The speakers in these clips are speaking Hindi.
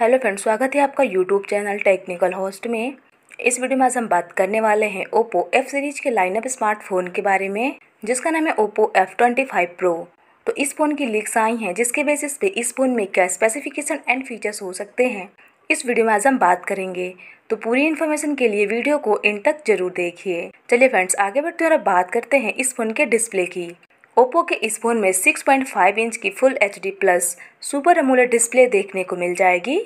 हेलो फ्रेंड्स स्वागत है आपका यूट्यूब चैनल टेक्निकल होस्ट में इस वीडियो में आज हम बात करने वाले हैं ओप्पो एफ सीरीज के लाइनअप स्मार्टफोन के बारे में जिसका नाम है Oppo F twenty five pro तो इस फ़ोन की लीक्स आई हैं जिसके बेसिस पे इस फ़ोन में क्या स्पेसिफिकेशन एंड फीचर्स हो सकते हैं इस वीडियो में आज हम बात करेंगे तो पूरी इन्फॉर्मेशन के लिए वीडियो को इन तक जरूर देखिए चलिए फ्रेंड्स आगे बढ़ते और बात करते हैं इस फ़ोन के डिस्प्ले की ओप्पो के इस फ़ोन में 6.5 इंच की full H D plus super AMOLED display देखने को मिल जाएगी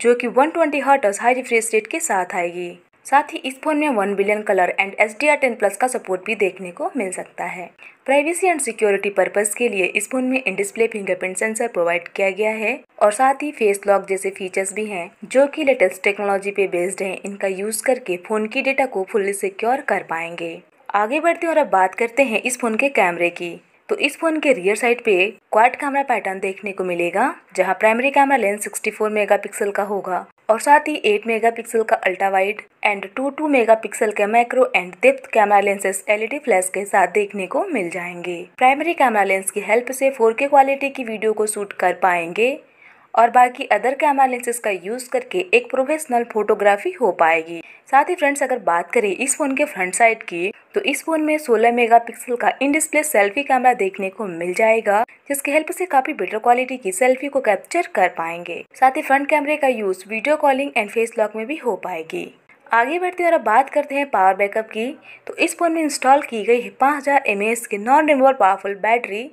जो कि 120 ट्वेंटी हर्ट और हाई रिफ्रेश रेट के साथ आएगी साथ ही इस फोन में one billion colour and H D R ten plus का सपोर्ट भी देखने को मिल सकता है प्राइवेसी एंड सिक्योरिटी पर्पज के लिए इस फोन में in display fingerprint sensor provide किया गया है और साथ ही फेस लॉक जैसे फीचर्स भी हैं जो कि लेटेस्ट टेक्नोलॉजी पे बेस्ड हैं इनका यूज करके फोन की डेटा को फुल्ली सिक्योर कर पाएंगे आगे बढ़ते और अब बात करते हैं इस फोन के कैमरे की तो इस फ़ोन के रियर साइड पे क्वाड कैमरा पैटर्न देखने को मिलेगा जहां प्राइमरी कैमरा लेंस 64 मेगापिक्सल का होगा और साथ ही 8 मेगापिक्सल का अल्ट्रा वाइड एंड 22 मेगापिक्सल के macro and depth camera lenses LED flash के साथ देखने को मिल जाएंगे प्राइमरी कैमरा लेंस की हेल्प से 4K क्वालिटी की वीडियो को शूट कर पाएंगे और बाकी अदर कैमरा लेंसेज का यूज़ करके एक प्रोफेशनल फोटोग्राफी हो पाएगी साथ ही फ्रेंड्स अगर बात करें इस फोन के फ्रंट साइड की तो इस फोन में 16 मेगापिक्सल का इन डिस्प्ले सेल्फी कैमरा देखने को मिल जाएगा जिसके हेल्प से काफी बेटर क्वालिटी की सेल्फी को कैप्चर कर पाएंगे साथ ही फ्रंट कैमरे का use video calling and face lock में भी हो पाएगी आगे बढ़ते हैं और बात करते हैं पावर बैकअप की तो इस फोन में इंस्टॉल की गई है पाँच हजार के नॉन रिमोबल पावरफुल बैटरी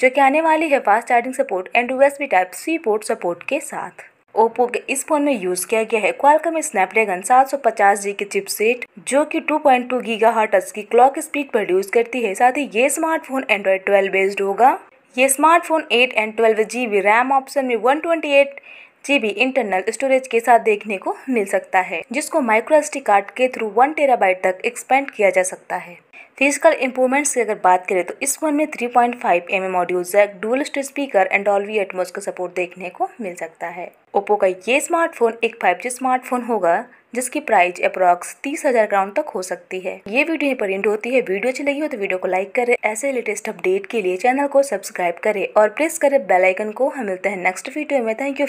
जो कि आने वाली है fast charging support and USB type C port support के साथ ओप्पो के इस फोन में यूज किया गया है सौ स्नैपड्रैगन 750G की चिपसेट जो कि 2.2 गीगाहर्ट्ज की क्लॉक स्पीड प्रोड्यूस करती है साथ ही ये स्मार्टफोन एंड्रॉइड 12 बेस्ड होगा ये smartphone 8 and 12 GB RAM option में 128 जीबी इंटरनल स्टोरेज के साथ देखने को मिल सकता है जिसको माइक्रो एस कार्ड के थ्रू वन टेरा तक एक्सपेंड किया जा सकता है फिजिकल इम्प्रूवमेंट की अगर बात करें तो इस फोन में 3.5 point M audio jack dual stage speaker and Dolby Atmos का सपोर्ट देखने को मिल सकता है ओप्पो का ये स्मार्टफोन एक 5G स्मार्टफोन होगा जिसकी प्राइस अप्रॉक्स तीस हजार ग्राउंड तक हो सकती है ये वीडियो यहाँ पर इंड होती है वीडियो अच्छी लगी हो तो वीडियो को लाइक करें ऐसे लेटेस्ट अपडेट के लिए चैनल को सब्सक्राइब करें और प्रेस करें बेलाइकन को हम मिलते हैं नेक्स्ट वीडियो में थैंक यू